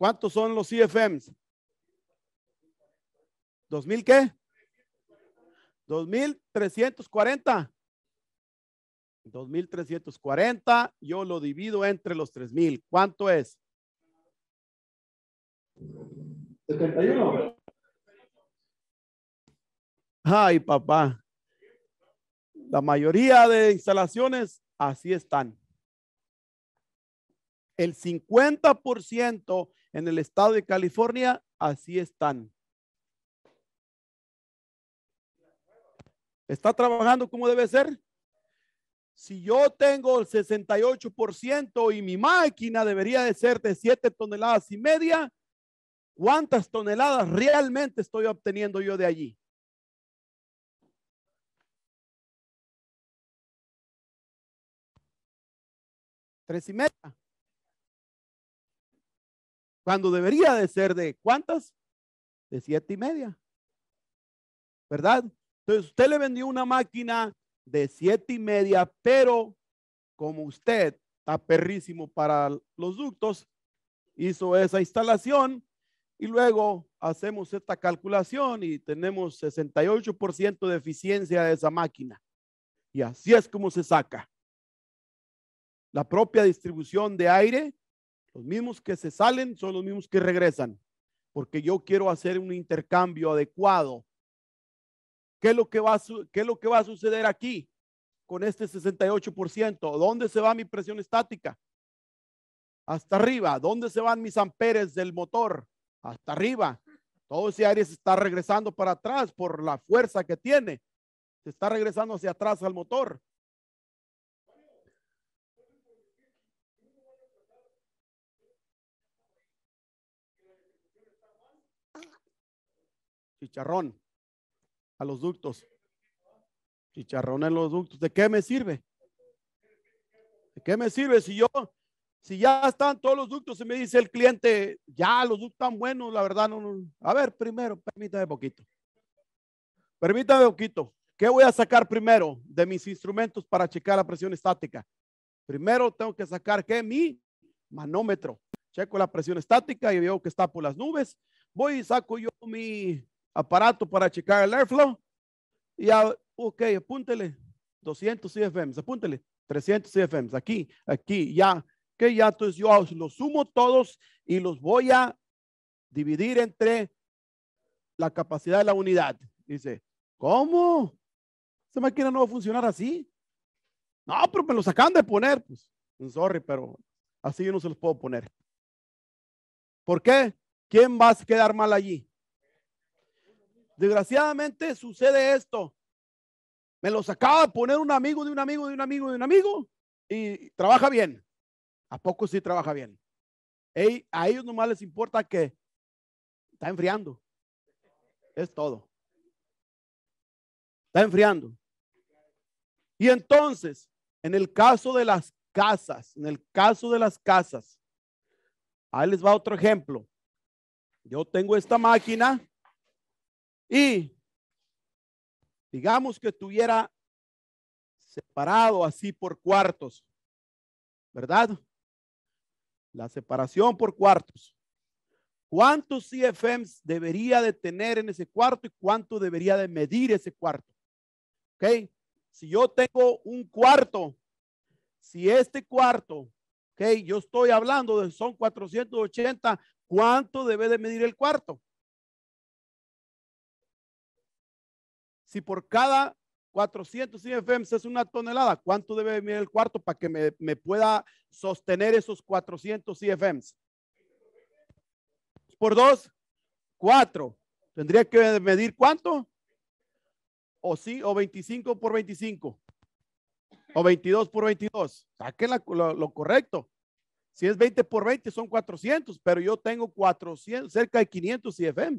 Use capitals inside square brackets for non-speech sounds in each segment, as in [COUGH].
¿Cuántos son los CFMs? ¿Dos mil qué? Dos mil trescientos cuarenta. Dos mil trescientos cuarenta. Yo lo divido entre los tres mil. ¿Cuánto es? 71, Ay, papá. La mayoría de instalaciones así están el 50% en el estado de California, así están. ¿Está trabajando como debe ser? Si yo tengo el 68% y mi máquina debería de ser de 7 toneladas y media, ¿cuántas toneladas realmente estoy obteniendo yo de allí? Tres y media cuando debería de ser de cuántas? De siete y media. ¿Verdad? Entonces usted le vendió una máquina de siete y media, pero como usted está perrísimo para los ductos, hizo esa instalación y luego hacemos esta calculación y tenemos 68% de eficiencia de esa máquina. Y así es como se saca. La propia distribución de aire los mismos que se salen son los mismos que regresan, porque yo quiero hacer un intercambio adecuado. ¿Qué es lo que va a, suceder aquí con este 68%? ¿Dónde se va mi presión estática? Hasta arriba. ¿Dónde se van mis amperes del motor? Hasta arriba. Todo ese aire se está regresando para atrás por la fuerza que tiene. Se está regresando hacia atrás al motor. Chicharrón a los ductos. Chicharrón en los ductos. ¿De qué me sirve? ¿De qué me sirve si yo, si ya están todos los ductos y me dice el cliente, ya los ductos están buenos, la verdad no, A ver, primero, permítame poquito. Permítame poquito. ¿Qué voy a sacar primero de mis instrumentos para checar la presión estática? Primero tengo que sacar ¿qué? mi manómetro. Checo la presión estática y veo que está por las nubes. Voy y saco yo mi aparato para checar el airflow. Y ya, ok, apúntele 200 CFMs, apúntele 300 CFMs, aquí, aquí, ya. Que ya, entonces yo los sumo todos y los voy a dividir entre la capacidad de la unidad. Dice, ¿cómo? Esta máquina no va a funcionar así. No, pero me lo sacan de poner. Pues, sorry, pero así yo no se los puedo poner. ¿Por qué? ¿Quién va a quedar mal allí? Desgraciadamente sucede esto. Me lo sacaba de poner un amigo de un amigo de un amigo de un amigo y trabaja bien. ¿A poco sí trabaja bien? a ellos nomás les importa que está enfriando. Es todo. Está enfriando. Y entonces, en el caso de las casas, en el caso de las casas, ahí les va otro ejemplo. Yo tengo esta máquina y digamos que estuviera separado así por cuartos, ¿verdad? La separación por cuartos. ¿Cuántos CFMs debería de tener en ese cuarto y cuánto debería de medir ese cuarto? ¿Ok? Si yo tengo un cuarto, si este cuarto, ¿ok? Yo estoy hablando de son 480, ¿cuánto debe de medir el cuarto? si por cada 400 CFM es una tonelada, ¿cuánto debe venir el cuarto para que me, pueda sostener esos 400 CFM? Por dos, cuatro. Tendría que medir cuánto? O sí, o 25 por 25. O 22 por 22. Saquen lo, correcto. Si es 20 por 20 son 400, pero yo tengo 400, cerca de 500 CFM.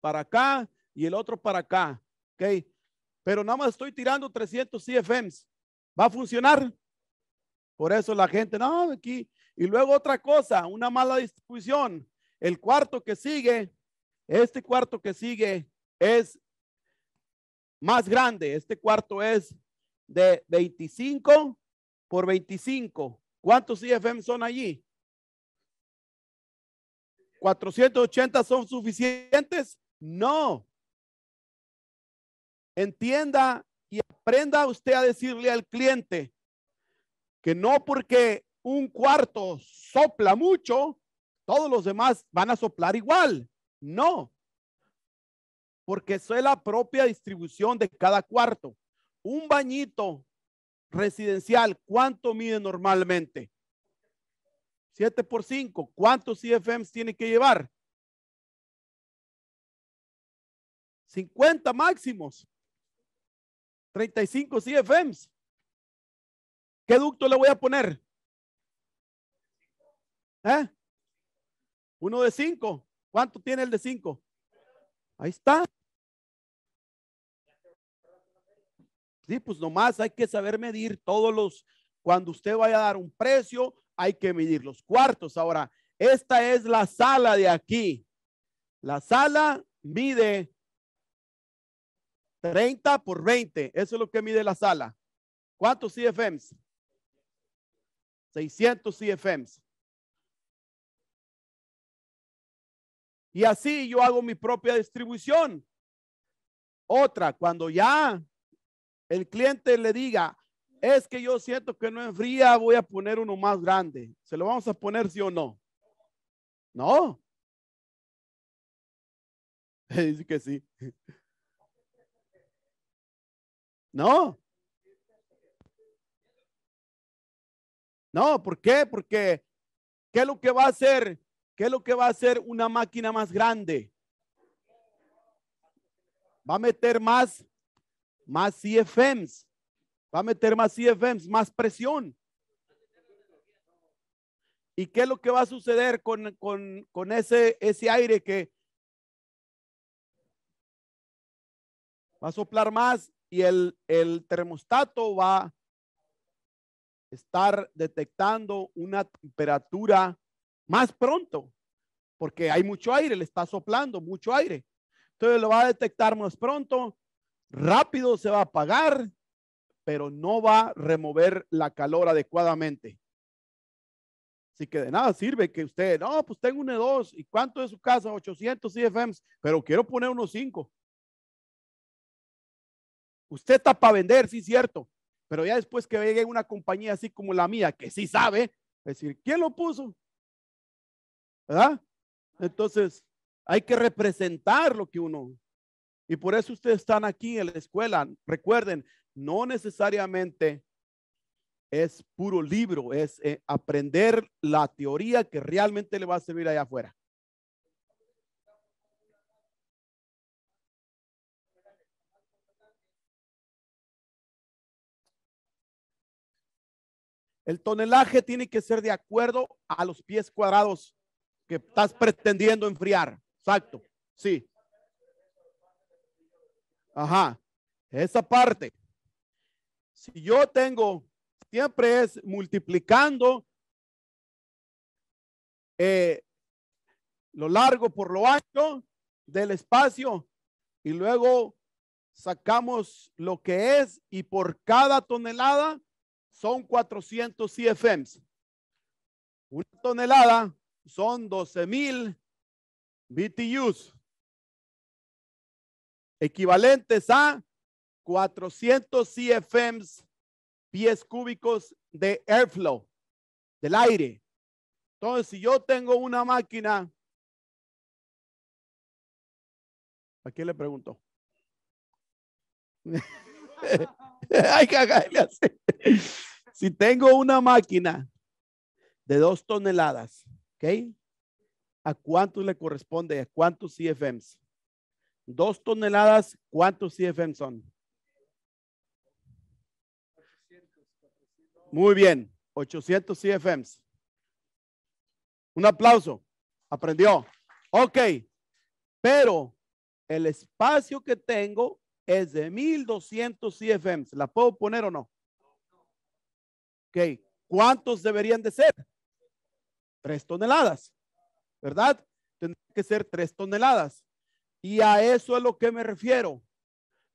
para acá y el otro para acá. ¿Ok? Pero nada más estoy tirando 300 CFMs. ¿Va a funcionar? Por eso la gente, no, aquí. Y luego otra cosa, una mala distribución. El cuarto que sigue, este cuarto que sigue es más grande. Este cuarto es de 25 por 25. ¿Cuántos CFMs son allí? 480 son suficientes. No. Entienda y aprenda usted a decirle al cliente que no porque un cuarto sopla mucho, todos los demás van a soplar igual. No, porque eso es la propia distribución de cada cuarto. Un bañito residencial, ¿cuánto mide normalmente? 7 por 5, ¿cuántos CFMs tiene que llevar? 50 máximos, 35 CFMs. ¿Qué ducto le voy a poner? ¿Eh? Uno de cinco? ¿Cuánto tiene el de cinco? Ahí está. Sí, pues nomás hay que saber medir todos los, cuando usted vaya a dar un precio, hay que medir los cuartos. Ahora, esta es la sala de aquí. La sala mide 30 por 20. Eso es lo que mide la sala. ¿Cuántos CFMs? 600 CFMs. Y así yo hago mi propia distribución. Otra, cuando ya el cliente le diga, es que yo siento que no enfría, voy a poner uno más grande. ¿Se lo vamos a poner sí o no? No. [LAUGHS] Dice que sí. No. No, ¿por qué? Porque ¿qué es lo que va a hacer? ¿Qué es lo que va a hacer una máquina más grande? Va a meter más más CFMs. Va a meter más CFMs, más presión. ¿Y qué es lo que va a suceder con, con, con ese, ese aire que va a soplar más y el, el termostato va a estar detectando una temperatura más pronto, porque hay mucho aire, le está soplando mucho aire. Entonces lo va a detectar más pronto, rápido se va a apagar, pero no va a remover la calor adecuadamente. Así que de nada sirve que usted, no, pues tengo un E2, ¿y cuánto es su casa? 800 CFM. pero quiero poner unos 5. Usted está para vender, sí, cierto. Pero ya después que llegue una compañía así como la mía, que sí sabe, es decir, ¿quién lo puso? ¿Verdad? Entonces, hay que representar lo que uno. Y por eso ustedes están aquí en la escuela. Recuerden, no necesariamente es puro libro, es eh, aprender la teoría que realmente le va a servir allá afuera. El tonelaje tiene que ser de acuerdo a los pies cuadrados que estás pretendiendo enfriar. Exacto. Sí. Ajá. Esa parte. Si yo tengo, siempre es multiplicando eh, lo largo por lo ancho del espacio y luego sacamos lo que es y por cada tonelada son 400 CFMs. Una tonelada son 12,000 BTUs, equivalentes a 400 CFMs pies cúbicos de airflow, del aire. Entonces, si yo tengo una máquina, ¿a quién le pregunto? Hay [LAUGHS] que si tengo una máquina de dos toneladas, ¿ok? ¿A cuánto le corresponde? ¿A cuántos CFMs? Dos toneladas, ¿cuántos CFMs son? Muy bien, 800 CFMs. Un aplauso. Aprendió. Ok, pero el espacio que tengo es de 1200 CFMs. ¿La puedo poner o no? ¿cuántos deberían de ser? Tres toneladas, ¿verdad? Tendría que ser tres toneladas. Y a eso es lo que me refiero.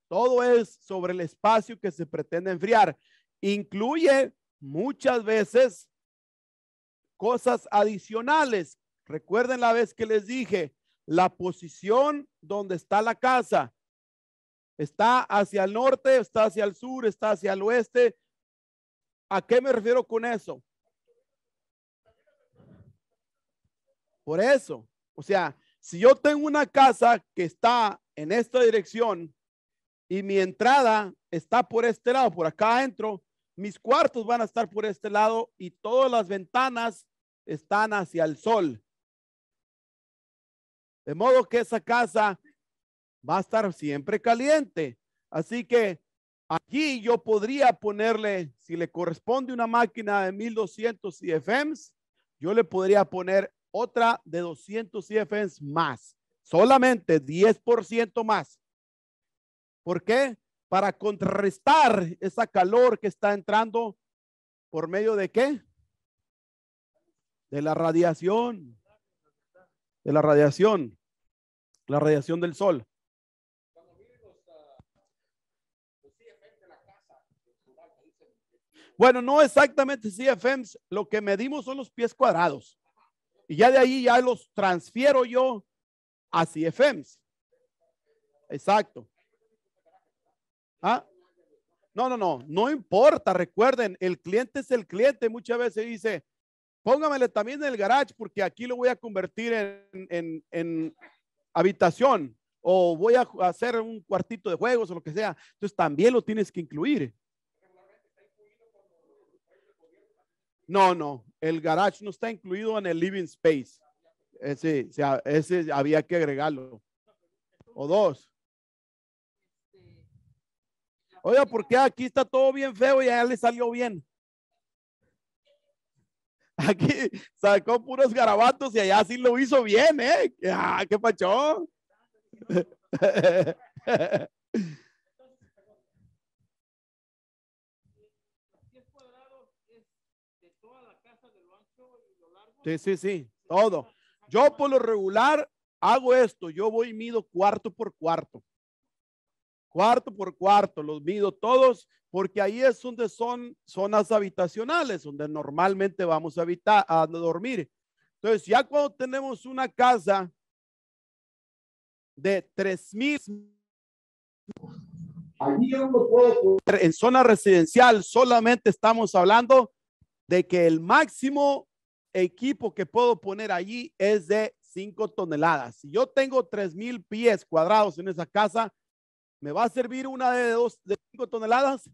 Todo es sobre el espacio que se pretende enfriar. Incluye muchas veces cosas adicionales. Recuerden la vez que les dije, la posición donde está la casa. Está hacia el norte, está hacia el sur, está hacia el oeste, ¿A qué me refiero con eso? Por eso, o sea, si yo tengo una casa que está en esta dirección y mi entrada está por este lado, por acá adentro, mis cuartos van a estar por este lado y todas las ventanas están hacia el sol. De modo que esa casa va a estar siempre caliente. Así que Aquí yo podría ponerle, si le corresponde una máquina de 1200 CFMs, yo le podría poner otra de 200 CFMs más, solamente 10% más. ¿Por qué? Para contrarrestar esa calor que está entrando por medio de qué? De la radiación. De la radiación. La radiación del sol. Bueno, no exactamente CFMs, e lo que medimos son los pies cuadrados. Y ya de ahí ya los transfiero yo a CFMs. E Exacto. ¿Ah? No, no, no, no importa. Recuerden, el cliente es el cliente. Muchas veces dice, póngamele también en el garage porque aquí lo voy a convertir en, en habitación o voy a hacer un cuartito de juegos o lo que sea. Entonces también lo tienes que incluir. No, no, el garage no está incluido en el living space. Ese, ese había que agregarlo. O dos. Oiga, ¿por qué aquí está todo bien feo y allá le salió bien? Aquí sacó puros garabatos y allá sí lo hizo bien, ¿eh? ¡Ah, qué pachón! [LAUGHS] Sí, sí, sí, todo. Yo por lo regular hago esto, yo voy y mido cuarto por cuarto. Cuarto por cuarto, los mido todos, porque ahí es donde son zonas habitacionales, donde normalmente vamos a, habitar, a dormir. Entonces, ya cuando tenemos una casa de 3000 en zona residencial solamente estamos hablando de que el máximo equipo que puedo poner allí es de 5 toneladas. Si yo tengo 3,000 pies cuadrados en esa casa, ¿me va a servir una de dos de 5 toneladas?